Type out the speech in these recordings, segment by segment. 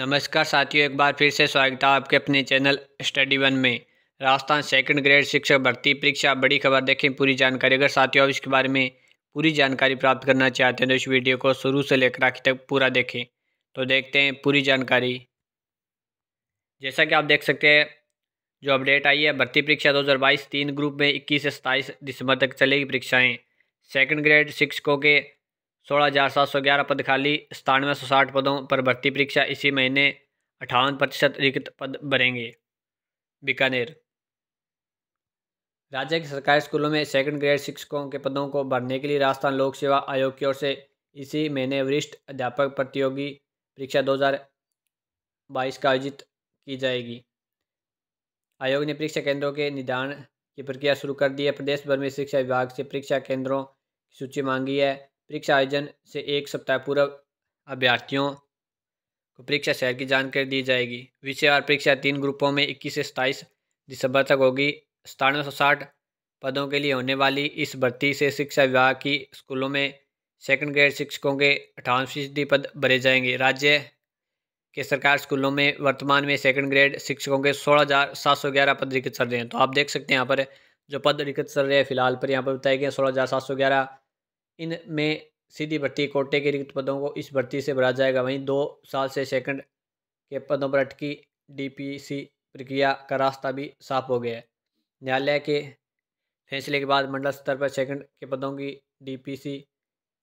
नमस्कार साथियों एक बार फिर से स्वागत है आपके अपने चैनल स्टडी वन में राजस्थान सेकंड ग्रेड शिक्षक भर्ती परीक्षा बड़ी खबर देखें पूरी जानकारी अगर साथियों आप इसके बारे में पूरी जानकारी प्राप्त करना चाहते हैं तो इस वीडियो को शुरू से लेकर आखिर तक पूरा देखें तो देखते हैं पूरी जानकारी जैसा कि आप देख सकते हैं जो अपडेट आई है भर्ती परीक्षा दो तीन ग्रुप में इक्कीस से सताईस दिसंबर तक चलेगी परीक्षाएँ सेकेंड ग्रेड शिक्षकों के सोलह हज़ार सात सौ ग्यारह पद खाली सतानवे सौ साठ पदों पर भर्ती परीक्षा इसी महीने अठावन प्रतिशत रिक्त पद भरेंगे बीकानेर राज्य के सरकारी स्कूलों में सेकंड ग्रेड शिक्षकों के पदों को भरने के लिए राजस्थान लोक सेवा आयोग की ओर से इसी महीने वरिष्ठ अध्यापक प्रतियोगी परीक्षा 2022 का आयोजित की जाएगी आयोग ने परीक्षा केंद्रों के निदान की प्रक्रिया शुरू कर दी है प्रदेश भर में शिक्षा विभाग से परीक्षा केंद्रों की सूची मांगी है परीक्षा आयोजन से एक सप्ताह पूर्व अभ्यर्थियों को परीक्षा शहर की जानकारी दी जाएगी विषय और परीक्षा तीन ग्रुपों में इक्कीस से सताईस दिसंबर तक होगी सतानवे सौ साठ पदों के लिए होने वाली इस भर्ती से शिक्षा विभाग की स्कूलों में सेकंड ग्रेड शिक्षकों के अठावन फीसदी पद भरे जाएंगे राज्य के सरकार स्कूलों में वर्तमान में सेकंड ग्रेड शिक्षकों के सोलह हज़ार सात सौ ग्यारह पद रिक्त चल रहे हैं तो आप देख सकते हैं यहाँ पर जो पद रिक्त चल रहे हैं फिलहाल पर यहाँ पर बताए गए सोलह हज़ार सात सौ ग्यारह इनमें सीधी भर्ती कोटे के रिक्त पदों को इस भर्ती से भरा जाएगा वहीं दो साल से सेकंड के पदों पर अटकी डीपीसी प्रक्रिया का रास्ता भी साफ हो गया है न्यायालय के फैसले के बाद मंडल स्तर पर सेकंड के पदों की डीपीसी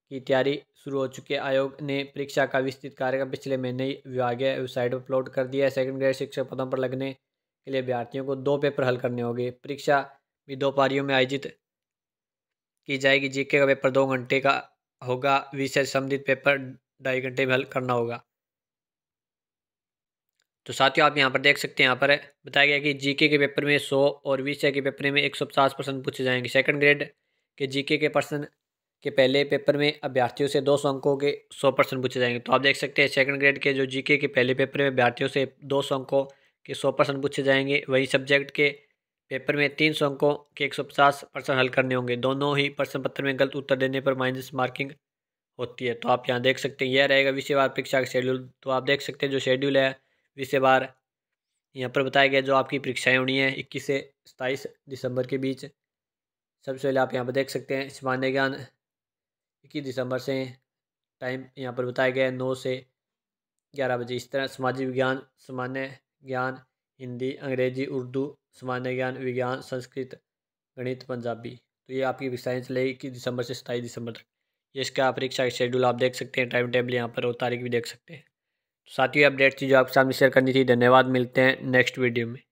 की तैयारी शुरू हो चुकी है आयोग ने परीक्षा का विस्तृत कार्यक्रम पिछले महीने ही विभागीय वेबसाइट पर अपलोड कर दिया है सेकंड ग्रेड शिक्षक पदों पर लगने के लिए विद्यार्थियों को दो पेपर हल करने होंगे परीक्षा भी दो पारियों में आयोजित की जाएगी जीके का पेपर दो घंटे का होगा विषय संबंधित पेपर ढाई घंटे में हल करना होगा तो साथियों आप यहाँ पर देख सकते हैं यहाँ पर बताया गया कि जीके के पेपर में सौ और विषय के पेपर में पचास परसेंट पूछे जाएंगे सेकंड ग्रेड के जीके के पर्सन के पहले पेपर में अभ्यर्थियों से दो सौ अंकों के सौ परसेंट पूछे जाएंगे तो आप देख सकते हैं सेकंड ग्रेड के जो जीके के पहले पेपर में अभ्यर्थियों से दो सौ अंकों के सौ परसेंट पूछे जाएंगे वही सब्जेक्ट के पेपर में तीन सौ अंकों के एक सौ पचास प्रश्न हल करने होंगे दोनों ही प्रश्न पत्र में गलत उत्तर देने पर माइनस मार्किंग होती है तो आप यहाँ देख सकते हैं यह रहेगा विषयवार परीक्षा का शेड्यूल तो आप देख सकते हैं जो शेड्यूल है विषयवार यहाँ पर बताया गया जो आपकी परीक्षाएँ होनी है इक्कीस से सताईस दिसंबर के बीच सबसे पहले आप यहाँ पर देख सकते हैं सामान्य ज्ञान इक्कीस दिसंबर से टाइम यहाँ पर बताया गया है नौ से ग्यारह बजे इस तरह सामाजिक विज्ञान सामान्य ज्ञान हिंदी अंग्रेजी उर्दू सामान्य ज्ञान विज्ञान संस्कृत गणित पंजाबी तो ये आपकी विषय चलेगी कि दिसंबर से सताईस दिसंबर तक ये इसका परीक्षा का शेड्यूल आप देख सकते हैं टाइम टेबल यहाँ पर और तारीख भी देख सकते हैं तो साथ ही अपडेट जो आपके सामने शेयर करनी थी धन्यवाद मिलते हैं नेक्स्ट वीडियो में